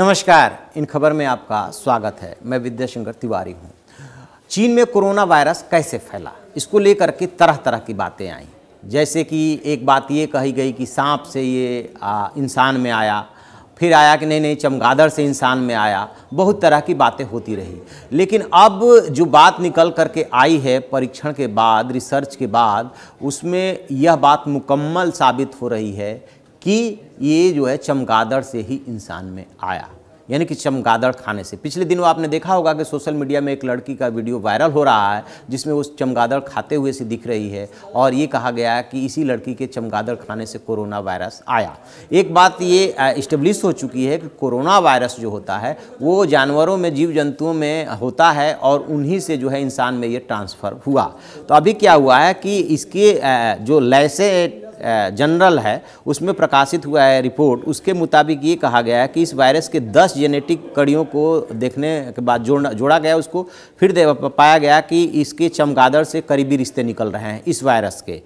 नमस्कार इन खबर में आपका स्वागत है मैं विद्याशंकर तिवारी हूँ चीन में कोरोना वायरस कैसे फैला इसको लेकर के तरह तरह की बातें आई जैसे कि एक बात ये कही गई कि सांप से ये इंसान में आया फिर आया कि नहीं नहीं चमगादड़ से इंसान में आया बहुत तरह की बातें होती रही लेकिन अब जो बात निकल कर के आई है परीक्षण के बाद रिसर्च के बाद उसमें यह बात मुकम्मल साबित हो रही है कि ये जो है चमगादड़ से ही इंसान में आया यानी कि चमगादड़ खाने से पिछले दिनों आपने देखा होगा कि सोशल मीडिया में एक लड़की का वीडियो वायरल हो रहा है जिसमें वो चमगादड़ खाते हुए से दिख रही है और ये कहा गया है कि इसी लड़की के चमगादड़ खाने से कोरोना वायरस आया एक बात ये इस्टेब्लिश हो चुकी है कि कोरोना वायरस जो होता है वो जानवरों में जीव जंतुओं में होता है और उन्हीं से जो है इंसान में ये ट्रांसफ़र हुआ तो अभी क्या हुआ है कि इसके जो लैसे जनरल है उसमें प्रकाशित हुआ है रिपोर्ट उसके मुताबिक ये कहा गया है कि इस वायरस के 10 जेनेटिक कड़ियों को देखने के बाद जोड़ना जोड़ा गया उसको फिर पाया गया कि इसके चमगादड़ से करीबी रिश्ते निकल रहे हैं इस वायरस के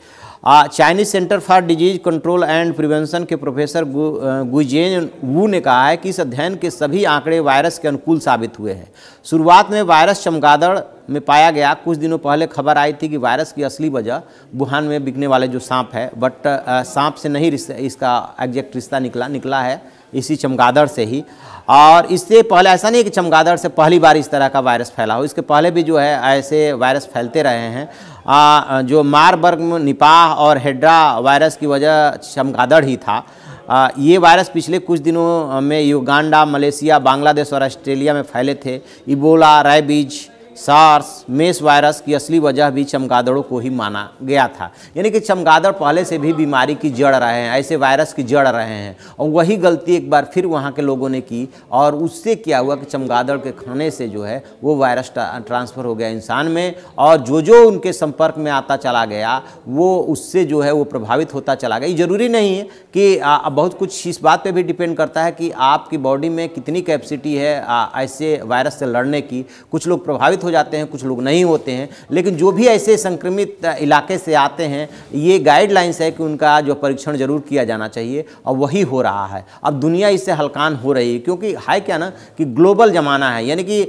Chinese centre for disease control and prevention के प्रोफेसर गु, गुजेन वू ने कहा है कि इस अध्ययन के सभी आंकड़े वायरस के अनुकूल साबित हुए हैं शुरुआत में वायरस चमगादड़ में पाया गया कुछ दिनों पहले खबर आई थी कि वायरस की असली वजह वुहान में बिकने वाले जो सांप है बट सांप से नहीं इसका एग्जैक्ट रिश्ता निकला निकला है इसी चमगादड़ से ही और इससे पहले ऐसा नहीं है कि चमगादड़ से पहली बार इस तरह का वायरस फैला हो इसके पहले भी जो है ऐसे वायरस फैलते रहे हैं आ, जो मारबर्ग निपाह और हेड्रा वायरस की वजह चमगादड़ ही था आ, ये वायरस पिछले कुछ दिनों में युगांडा मलेशिया बांग्लादेश और ऑस्ट्रेलिया में फैले थे Ebola rabies SARS MERS virus की असली वजह भी चमगादड़ों को ही माना गया था यानी कि चमगादड़ पहले से भी बीमारी की जड़ रहे हैं ऐसे वायरस की जड़ रहे हैं और वही गलती एक बार फिर वहाँ के लोगों ने की और उससे क्या हुआ कि चमगादड़ के खाने से जो है वो वायरस ट्रांसफ़र हो गया इंसान में और जो जो उनके संपर्क में आता चला गया वो उससे जो है वो प्रभावित होता चला गया ये ज़रूरी नहीं है कि बहुत कुछ इस बात पर भी डिपेंड करता है कि आपकी बॉडी में कितनी कैपेसिटी है ऐसे वायरस से लड़ने की कुछ लोग प्रभावित प्रभावित हो जाते हैं कुछ लोग नहीं होते हैं लेकिन जो भी ऐसे संक्रमित इलाके से आते हैं ये गाइडलाइंस है कि उनका जो परीक्षण जरूर किया जाना चाहिए और वही हो रहा है अब दुनिया इससे हलकान हो रही है क्योंकि है क्या ना कि ग्लोबल ज़माना है यानी कि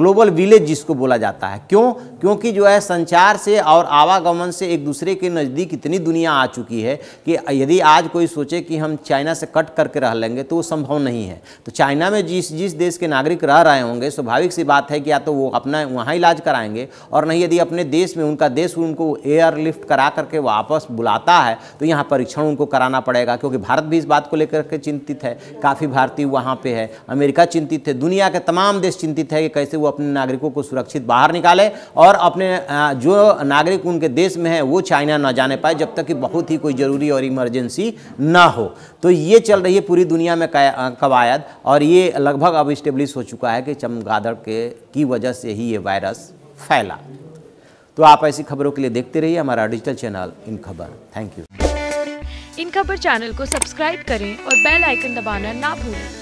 ग्लोबल विलेज जिसको बोला जाता है क्यों क्योंकि जो है संचार से और आवागमन से एक दूसरे के नज़दीक इतनी दुनिया आ चुकी है कि यदि आज कोई सोचे कि हम चाइना से कट करके रह लेंगे तो वो संभव नहीं है तो चाइना में जिस जिस देश के नागरिक रह रहे होंगे स्वाभाविक सी बात है कि या तो वो अपना वहाँ इलाज कराएंगे और नहीं यदि अपने देश में उनका देश उनको एयरलिफ्ट करा करके वापस बुलाता है तो यहाँ परीक्षण उनको कराना पड़ेगा क्योंकि भारत भी इस बात को लेकर के चिंतित है काफ़ी भारतीय वहाँ पर है अमेरिका चिंतित है दुनिया के तमाम देश चिंतित है कि कैसे वो अपने नागरिकों को सुरक्षित बाहर निकाले और अपने जो नागरिक उनके देश में है वो चाइना ना जाने पाए जब तक कि बहुत ही कोई ज़रूरी और इमरजेंसी ना हो तो ये चल रही है पूरी दुनिया में कवायद और ये लगभग अब इस्टेब्लिश हो चुका है कि चमगादड़ के की वजह से ही ये वायरस फैला तो आप ऐसी खबरों के लिए देखते रहिए हमारा डिजिटल चैनल इन खबर थैंक यू इन खबर चैनल को सब्सक्राइब करें और बेल आइकन दबाना ना भूलें